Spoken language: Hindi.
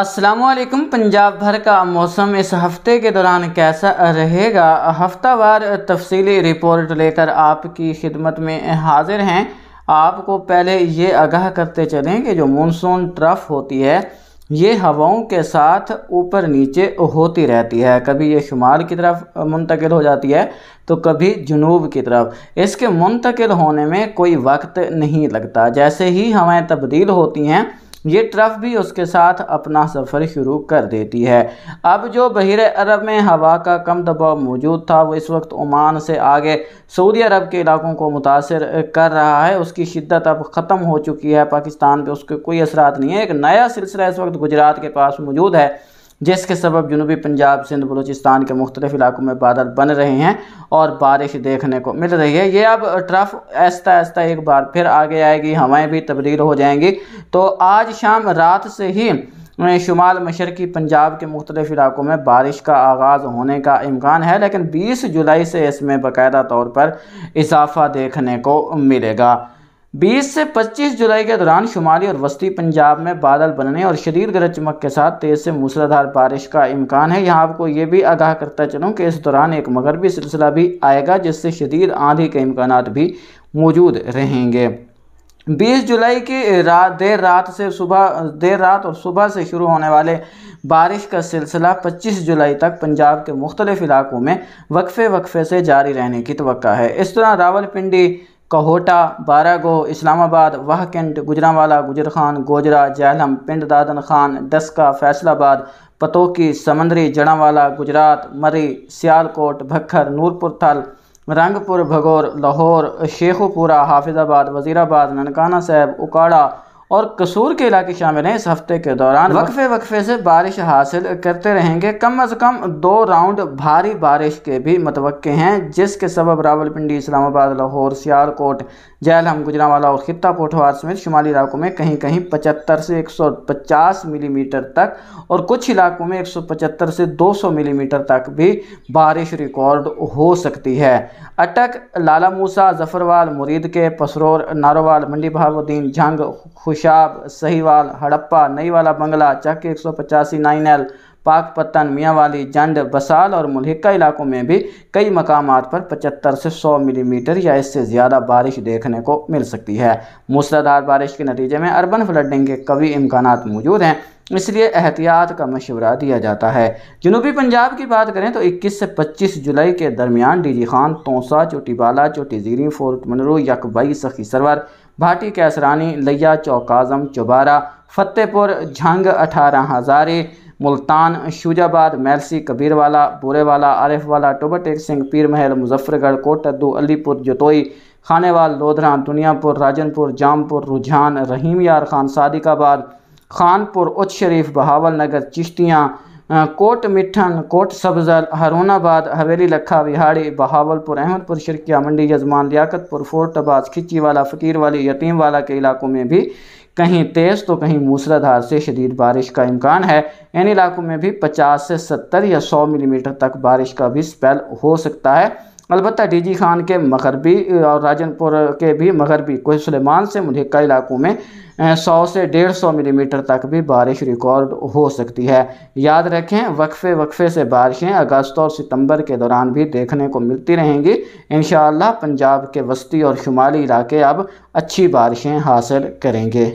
असलकम पंजाब भर का मौसम इस हफ्ते के दौरान कैसा रहेगा हफ्तावार तफसली रिपोर्ट लेकर आपकी खिदमत में हाजिर हैं आपको पहले ये आगाह करते चलें कि जो मानसून ट्रफ होती है ये हवाओं के साथ ऊपर नीचे होती रहती है कभी ये शुमाल की तरफ मुंतकिल हो जाती है तो कभी जनूब की तरफ इसके मुंतकिल होने में कोई वक्त नहीं लगता जैसे ही हवाएँ तब्दील होती हैं ये ट्रफ भी उसके साथ अपना सफ़र शुरू कर देती है अब जो बहर अरब में हवा का कम दबाव मौजूद था वो इस वक्त ओमान से आगे सऊदी अरब के इलाकों को मुतासर कर रहा है उसकी शिद्दत अब ख़त्म हो चुकी है पाकिस्तान पर उसके कोई असरात नहीं है एक नया सिलसिला इस वक्त गुजरात के पास मौजूद है जिसके सबब जनूबी पंजाब सिंध बलूचिस्तान के मुख्तलिफ इलाकों में बादल बन रहे हैं और बारिश देखने को मिल रही है ये अब ट्रफ आहिस्ता आहिस्ता एक बार फिर आगे आएगी हवाएं भी तब्दील हो जाएंगी तो आज शाम रात से ही शुमाल मशरकी पंजाब के मुख्तलिफ़ इलाकों में बारिश का आगाज़ होने का इम्कान है लेकिन 20 जुलाई से इसमें बाकायदा तौर पर इजाफ़ा देखने को मिलेगा 20 से 25 जुलाई के दौरान शुमाली और वस्ती पंजाब में बादल बनने और शदीद गरज चमक के साथ तेज़ से मूसलाधार बारिश का इम्कान है यहाँ आपको ये भी आगाह करता चलूँ कि इस दौरान एक मगरबी सिलसिला भी आएगा जिससे शदीद आंधी के इम्कान भी मौजूद रहेंगे बीस जुलाई की रात देर रात से सुबह देर रात और सुबह से शुरू होने वाले बारिश का सिलसिला 25 जुलाई तक पंजाब के मुख्तलिफ इलाकों में वक्फे वक्फे से जारी रहने की तो है इस तरह रावलपिंडी कहोटा बारागो इस्लामाबाद वाहकेंट गुजरावाला गुजरखान गोजरा जहलम पिंड दादन खान डस्का फैसलाबाद पतोकी समंदरी जड़ावाला गुजरात मरी सियालकोट भक्खर नूरपुर थल रंगपुर भगौर लाहौर शेखुपुरा हाफिज़ाबाद वज़ीराबाद ननकाना साहब उकाड़ा और कसूर के इलाके शामिल हैं इस हफ्ते के दौरान वक्फे वक्फे से बारिश हासिल करते रहेंगे कम अज़ कम दो राउंड भारी बारिश के भी मतवक़े हैं जिसके सबब रावलपिंडी इस्लामाबाद लाहौर सियालकोट हम गुजरावाला और खिता पोठवार समेत शुमाली इलाकों में कहीं कहीं पचहत्तर से मिली मिलीमीटर तक और कुछ इलाकों में पचहत्तर से मिली मिलीमीटर तक भी बारिश रिकॉर्ड हो सकती है अटक लाला मूसा जफरवाल मुरीद के पसरोर नारोवाल मंडी बहावुद्दीन जंग खुश पेशाब सहीवाल हड़प्पा नई वाला बंगला चक एक सौ पचासी नाइन एल पाकपत्तन मियाँवाली जंड बसाल और मुलहिका इलाकों में भी कई मकाम पर 75 से 100 मिलीमीटर या इससे ज़्यादा बारिश देखने को मिल सकती है मूसलाधार बारिश के नतीजे में अर्बन फ्लडिंग के कभी इम्कान मौजूद हैं इसलिए एहतियात का मशवरा दिया जाता है जनूबी पंजाब की बात करें तो 21 से 25 जुलाई के दरमियान डीजी खान तोसा चोटीबाला चोटी जीरी फोर्ट मनरू यकबई सखी सरवर भाटी कैसरानी लिया चौक आज़म चुबारा फतेहपुर झंग अठारह हज़ारे मुल्तान शुजाबाद मैलसी कबीरवाला बोरेवाला आरिफवाला टेक सिंह पीर महल मुजफ्फरगढ़ कोटद्दू अलीपुर जतोई खानेवाल लोधरा दुनियापुर राजनपुर जामपुर रुझान रहीम यार खान सादिकाबाद खानपुर उच्च शरीफ बहावल नगर चिश्तियाँ कोट मिठन कोट सबजर हरूनाबाद हवेली लखा बिहाड़ी बहावलपुर अहमदपुर शिरकिया मंडी यजमान लियाकतपुर फोर्ट अब्बास खिची वाला फ़कीर वाली यतीम वाला के इलाकों में भी कहीं तेज़ तो कहीं मूसलाधार से शदीद बारिश का इम्कान है इन इलाकों में भी 50 से 70 या 100 मिलीमीटर तक बारिश का भी स्पेल हो सकता है अलबत् डीजी खान के मगरबी और राजनपुर के भी मगरबी कोह सलेमान से मुनका इलाकों में सौ से डेढ़ सौ मिलीमीटर तक भी बारिश रिकॉर्ड हो सकती है याद रखें वक्फे वक्फे से बारिशें अगस्त और सितंबर के दौरान भी देखने को मिलती रहेंगी इन पंजाब के वस्ती और शुमाली इलाके अब अच्छी बारिशें हासिल करेंगे